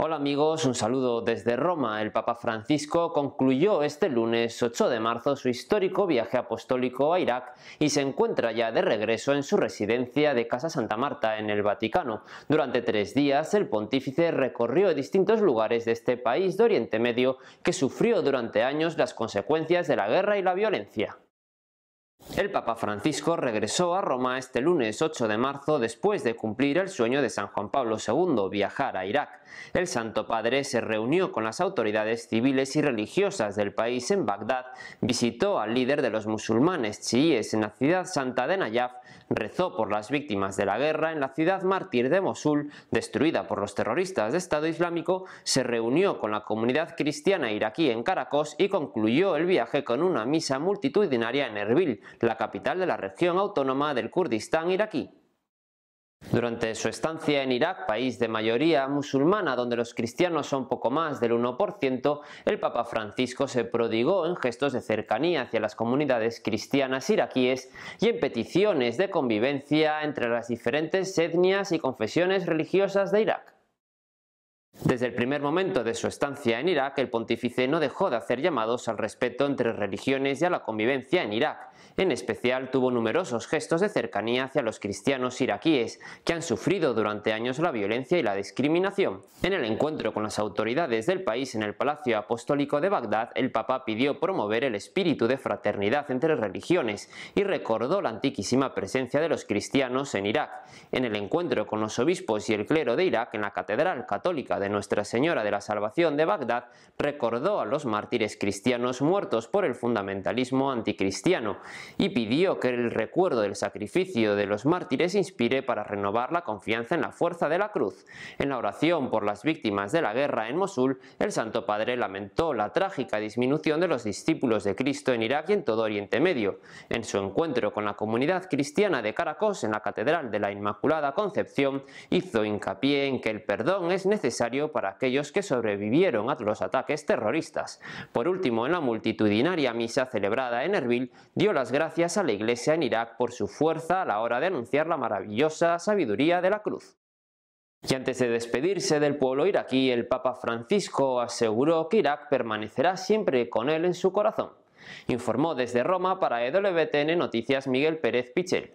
Hola amigos, un saludo desde Roma. El Papa Francisco concluyó este lunes 8 de marzo su histórico viaje apostólico a Irak y se encuentra ya de regreso en su residencia de Casa Santa Marta en el Vaticano. Durante tres días el pontífice recorrió distintos lugares de este país de Oriente Medio que sufrió durante años las consecuencias de la guerra y la violencia. El Papa Francisco regresó a Roma este lunes 8 de marzo después de cumplir el sueño de San Juan Pablo II, viajar a Irak. El Santo Padre se reunió con las autoridades civiles y religiosas del país en Bagdad, visitó al líder de los musulmanes chiíes en la ciudad santa de Nayaf, rezó por las víctimas de la guerra en la ciudad mártir de Mosul, destruida por los terroristas de Estado Islámico, se reunió con la comunidad cristiana iraquí en Caracos y concluyó el viaje con una misa multitudinaria en Erbil la capital de la región autónoma del Kurdistán iraquí. Durante su estancia en Irak, país de mayoría musulmana donde los cristianos son poco más del 1%, el Papa Francisco se prodigó en gestos de cercanía hacia las comunidades cristianas iraquíes y en peticiones de convivencia entre las diferentes etnias y confesiones religiosas de Irak. Desde el primer momento de su estancia en Irak, el pontífice no dejó de hacer llamados al respeto entre religiones y a la convivencia en Irak, en especial tuvo numerosos gestos de cercanía hacia los cristianos iraquíes, que han sufrido durante años la violencia y la discriminación. En el encuentro con las autoridades del país en el Palacio Apostólico de Bagdad, el Papa pidió promover el espíritu de fraternidad entre religiones y recordó la antiquísima presencia de los cristianos en Irak. En el encuentro con los obispos y el clero de Irak en la Catedral Católica de Nuestra Señora de la Salvación de Bagdad, recordó a los mártires cristianos muertos por el fundamentalismo anticristiano y pidió que el recuerdo del sacrificio de los mártires inspire para renovar la confianza en la fuerza de la cruz. En la oración por las víctimas de la guerra en Mosul, el Santo Padre lamentó la trágica disminución de los discípulos de Cristo en Irak y en todo Oriente Medio. En su encuentro con la comunidad cristiana de Caracos en la Catedral de la Inmaculada Concepción, hizo hincapié en que el perdón es necesario para aquellos que sobrevivieron a los ataques terroristas. Por último, en la multitudinaria misa celebrada en Erbil, dio las gracias a la Iglesia en Irak por su fuerza a la hora de anunciar la maravillosa sabiduría de la cruz. Y antes de despedirse del pueblo iraquí, el Papa Francisco aseguró que Irak permanecerá siempre con él en su corazón. Informó desde Roma para EWTN Noticias Miguel Pérez Pichel.